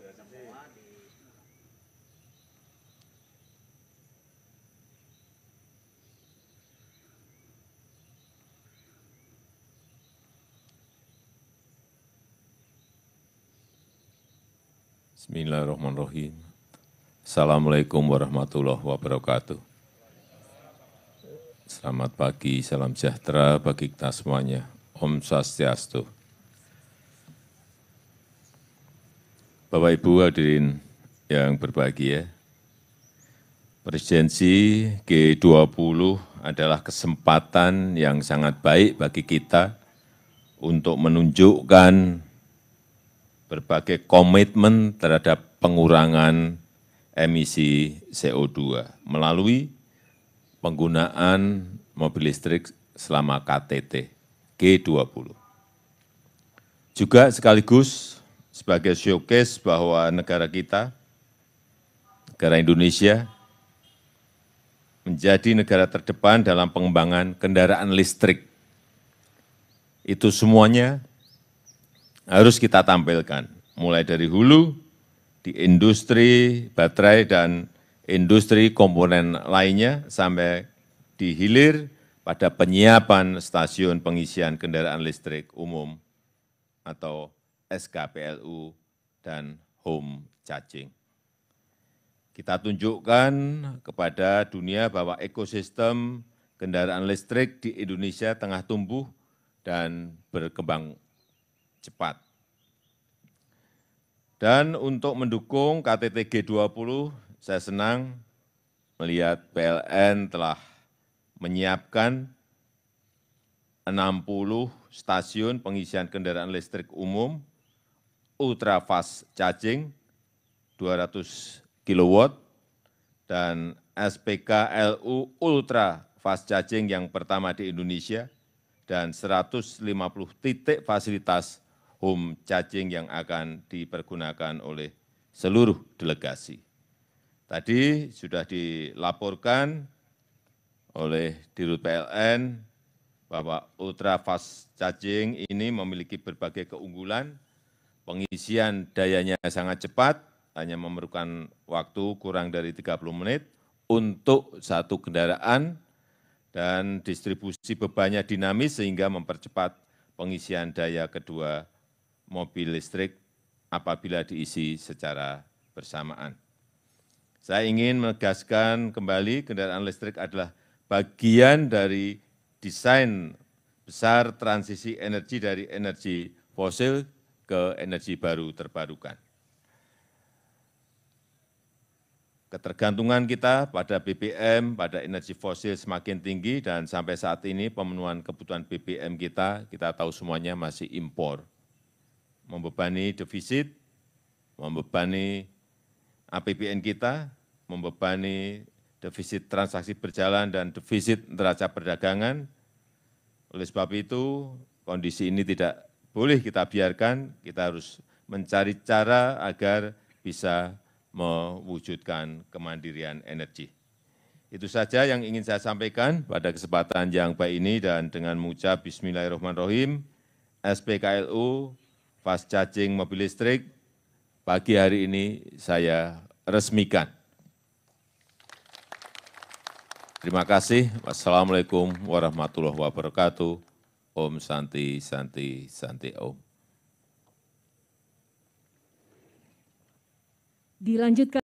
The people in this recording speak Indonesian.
semua di Bismillahirrahmanirrahim. Assalamualaikum warahmatullahi wabarakatuh. Selamat pagi, salam sejahtera bagi kita semuanya. Om Swastiastu. Bapak Ibu hadirin yang berbahagia, presidensi G20 adalah kesempatan yang sangat baik bagi kita untuk menunjukkan berbagai komitmen terhadap pengurangan emisi CO2 melalui penggunaan mobil listrik selama KTT G20. Juga sekaligus sebagai showcase bahwa negara kita, negara Indonesia, menjadi negara terdepan dalam pengembangan kendaraan listrik. Itu semuanya harus kita tampilkan, mulai dari hulu, di industri baterai dan industri komponen lainnya, sampai di hilir pada penyiapan stasiun pengisian kendaraan listrik umum atau skplu dan home charging. Kita tunjukkan kepada dunia bahwa ekosistem kendaraan listrik di Indonesia tengah tumbuh dan berkembang cepat. Dan untuk mendukung KTT G20, saya senang melihat PLN telah menyiapkan 60 stasiun pengisian kendaraan listrik umum ultra fast charging 200 kW dan SPKLU ultra fast charging yang pertama di Indonesia dan 150 titik fasilitas home charging yang akan dipergunakan oleh seluruh delegasi. Tadi sudah dilaporkan oleh Dirut PLN bahwa ultra fast charging ini memiliki berbagai keunggulan pengisian dayanya sangat cepat, hanya memerlukan waktu kurang dari 30 menit untuk satu kendaraan, dan distribusi bebannya dinamis sehingga mempercepat pengisian daya kedua mobil listrik apabila diisi secara bersamaan. Saya ingin menegaskan kembali kendaraan listrik adalah bagian dari desain besar transisi energi dari energi fosil ke energi baru terbarukan. Ketergantungan kita pada BBM, pada energi fosil semakin tinggi dan sampai saat ini pemenuhan kebutuhan BBM kita, kita tahu semuanya masih impor. Membebani defisit, membebani APBN kita, membebani defisit transaksi berjalan dan defisit neraca perdagangan. Oleh sebab itu, kondisi ini tidak boleh kita biarkan, kita harus mencari cara agar bisa mewujudkan kemandirian energi. Itu saja yang ingin saya sampaikan pada kesempatan yang baik ini dan dengan mengucap Bismillahirrahmanirrahim, SPKLU, fast charging mobil listrik, pagi hari ini saya resmikan. Terima kasih. Wassalamualaikum warahmatullahi wabarakatuh. Om Santi, Santi, Santi Om. Dilanjutkan.